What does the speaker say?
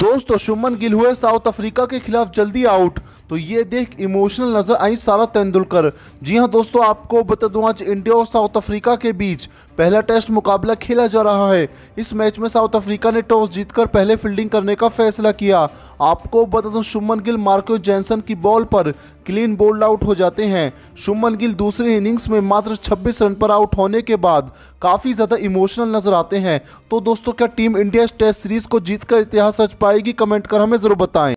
दोस्तों तो शुमन गिल हुए साउथ अफ्रीका के खिलाफ जल्दी आउट तो ये देख इमोशनल नजर आई सारा तेंदुलकर जी हाँ दोस्तों आपको बता दूं आज इंडिया और साउथ अफ्रीका के बीच पहला टेस्ट मुकाबला खेला जा रहा है इस मैच में साउथ अफ्रीका ने टॉस जीतकर पहले फील्डिंग करने का फैसला किया आपको बता दूं शुमन गिल मार्को जैनसन की बॉल पर क्लीन बोल्ड आउट हो जाते हैं शुमन गिल दूसरे इनिंग्स में मात्र 26 रन पर आउट होने के बाद काफ़ी ज़्यादा इमोशनल नजर आते हैं तो दोस्तों क्या टीम इंडिया इस टेस्ट सीरीज को जीतकर इतिहास रच पाएगी कमेंट कर हमें ज़रूर बताएं